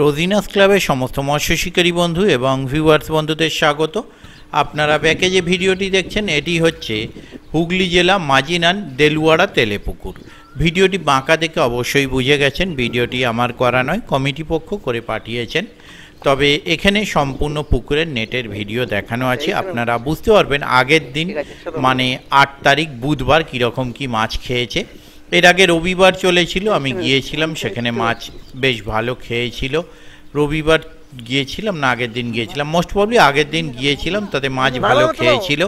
রোজিনাস ক্লাবের সমস্ত মৎস্য শিকারী বন্ধু এবং ভিউয়ার্স বন্ধুদের স্বাগত আপনারা প্যাকেজে ভিডিওটি দেখছেন এটি হচ্ছে হুগলি জেলা মাজিনান দেলুয়াড়া তেলেপুকুর ভিডিওটি বাঁকা দেখে অবশ্যই বুঝে গেছেন ভিডিওটি আমার করা নয় কমিটি পক্ষ করে পাঠিয়েছেন তবে এখানে সম্পূর্ণ পুকুরের নেটের ভিডিও দেখানো আছে আপনারা বুঝতে পারবেন আগের দিন মানে আট তারিখ বুধবার কীরকম কি মাছ খেয়েছে এর আগে রবিবার চলেছিল আমি গিয়েছিলাম আচ্ছা, সেখানে আচ্ছা। মাছ বেশ ভালো খেয়েছিল রবিবার গিয়েছিলাম না আগের দিন গিয়েছিলাম মোস্ট প্রবলি আগের দিন গিয়েছিলাম তাতে মাছ ভালো খেয়েছিল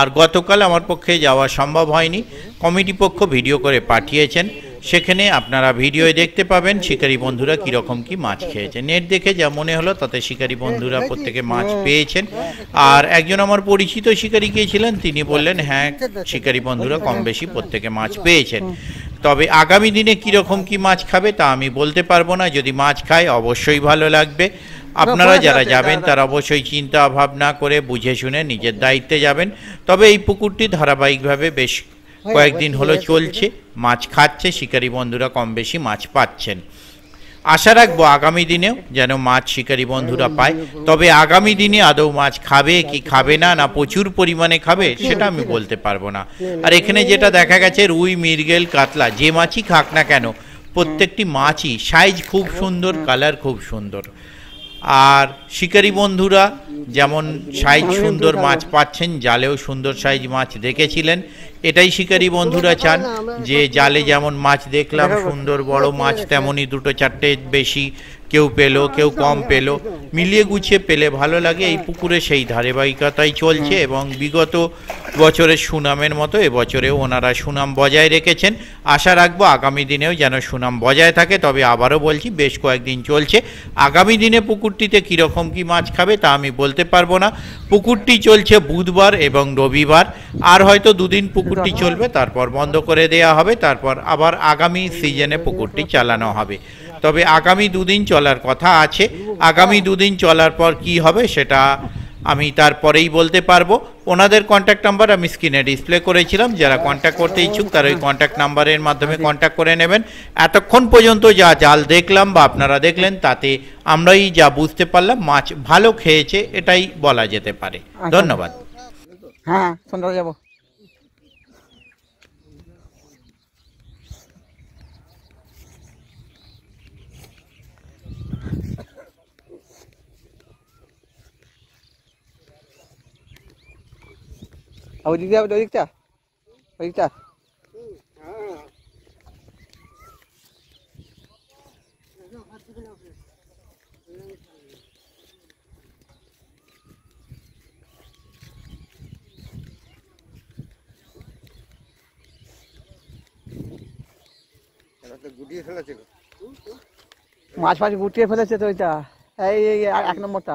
আর গতকাল আমার পক্ষে যাওয়া সম্ভব হয়নি কমিটি পক্ষ ভিডিও করে পাঠিয়েছেন সেখানে আপনারা ভিডিওয়ে দেখতে পাবেন শিকারী বন্ধুরা কীরকম কি মাছ খেয়েছে নেট দেখে যা মনে হলো তাতে শিকারী বন্ধুরা প্রত্যেকে মাছ পেয়েছেন আর একজন আমার পরিচিত শিকারী গিয়েছিলেন তিনি বললেন হ্যাঁ শিকারী বন্ধুরা কম বেশি প্রত্যেকে মাছ পেয়েছেন তবে আগামী দিনে কীরকম কি মাছ খাবে তা আমি বলতে পারবো না যদি মাছ খায় অবশ্যই ভালো লাগবে আপনারা যারা যাবেন তারা অবশ্যই চিন্তা ভাবনা করে বুঝে শুনে নিজের দায়িত্বে যাবেন তবে এই পুকুরটি ধারাবাহিকভাবে বেশ কয়েকদিন হলো চলছে মাছ খাচ্ছে শিকারী বন্ধুরা কম বেশি মাছ পাচ্ছেন আশা রাখবো আগামী দিনেও যেন মাছ শিকারী বন্ধুরা হ্যাঁ, পায় হ্যাঁ, হ্যাঁ। তবে আগামী দিনে আদৌ মাছ খাবে কি খাবে না না প্রচুর পরিমাণে খাবে সেটা আমি বলতে পারবো না আর এখানে যেটা দেখা গেছে রুই মির্গেল কাতলা যে মাছই খাক না কেন প্রত্যেকটি মাছই সাইজ খুব সুন্দর কালার খুব সুন্দর আর শিকারি বন্ধুরা যেমন সাইজ সুন্দর মাছ পাচ্ছেন জালেও সুন্দর সাইজ মাছ দেখেছিলেন এটাই শিকারি বন্ধুরা চান যে জালে যেমন মাছ দেখলাম সুন্দর বড় মাছ তেমনই দুটো চারটে বেশি কেউ পেলো কেউ কম পেলো মিলিয়ে গুছিয়ে পেলে ভালো লাগে এই পুকুরে সেই ধারাবাহিকতাই চলছে এবং বিগত বছরের সুনামের মতো এবছরে ওনারা সুনাম বজায় রেখেছেন আশা রাখবো আগামী দিনেও যেন সুনাম বজায় থাকে তবে আবারও বলছি বেশ কয়েকদিন চলছে আগামী দিনে পুকুরটিতে কীরকম কী মাছ খাবে তা আমি বলতে পারবো না পুকুরটি চলছে বুধবার এবং রবিবার আর হয়তো দুদিন পুকুরটি চলবে তারপর বন্ধ করে দেয়া হবে তারপর আবার আগামী সিজনে পুকুরটি চালানো হবে তবে আগামী দুদিন চলার কথা আছে আগামী দুদিন চলার পর কি হবে সেটা আমি তারপরেই বলতে পারবো ওনাদের কন্ট্যাক্ট নাম্বার আমি স্ক্রিনে ডিসপ্লে করেছিলাম যারা কন্ট্যাক্ট করতে ইচ্ছুক তারা ওই কন্ট্যাক্ট নাম্বারের মাধ্যমে কন্ট্যাক্ট করে নেবেন এতক্ষণ পর্যন্ত যা জাল দেখলাম বা আপনারা দেখলেন তাতে আমরাই যা বুঝতে পারলাম মাছ ভালো খেয়েছে এটাই বলা যেতে পারে আচ্ছা। ধন্যবাদ হ্যাঁ যাবো ওই দিক যাবে ওদিকটা দিকটা ওই দিকটা গুটিয়ে মাছ ফাছ গুটিয়ে ফেলেছে তো ওইটা এই এক নম্বরটা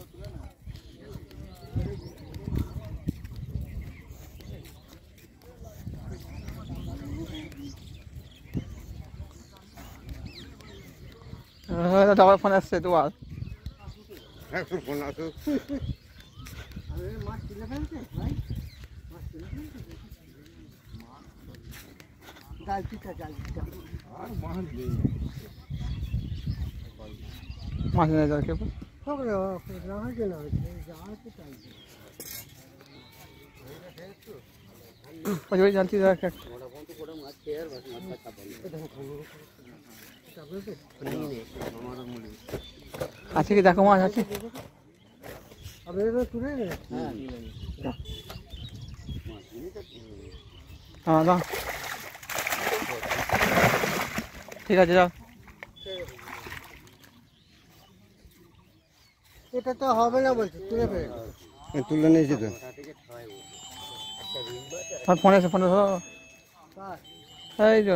Mano, dá pra pôr nessa do lado. É, por pôr na sua. মাছ নিয়ে যাওয়ার কেবল ওই জানছি যাওয়া আছে কি দেখো মাছ আছে হ্যাঁ দাও ঠিক আছে যাও এটা তো হবে না বলছি তুলে ফেলে তুলে নিয়েছি তো ফোন আছে এই তো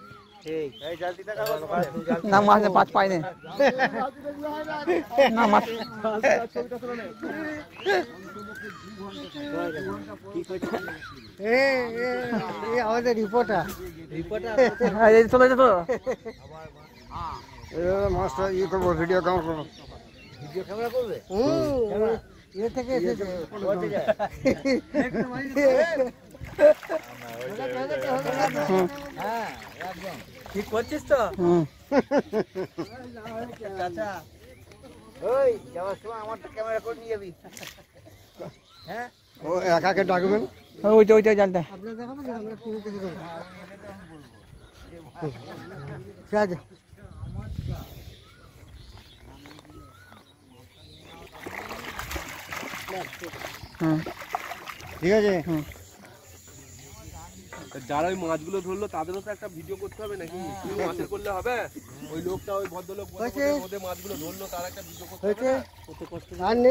ना मारने पाच पायने ना मार ए ए आवाज रिपोर्टर रिपोर्टर अरे चलो चलो हां ए मास्टर ये করব ভিডিও কাম করব ভিডিও ক্যামেরা করবে হুম এর থেকে এসে ঠিক করছিস তো চাচা ওই যাওয়ার সময় আমারটা ক্যামেরা করে নিয়ে যাবি হ্যাঁ ও একাকে ডাকবেন হ্যাঁ ওইটা ওইটা জানতে আপনার ঠিক আছে হুম যারা ওই মাছগুলো ধরলো তাদেরও তো একটা ভিডিও করতে হবে নাকি হ্যাঁ। শুধু মাছের করলে হবে ওই লোকটা ওই ভদ্রলোক মাছগুলো ধরলো তার একটা ভিডিও করতে হবে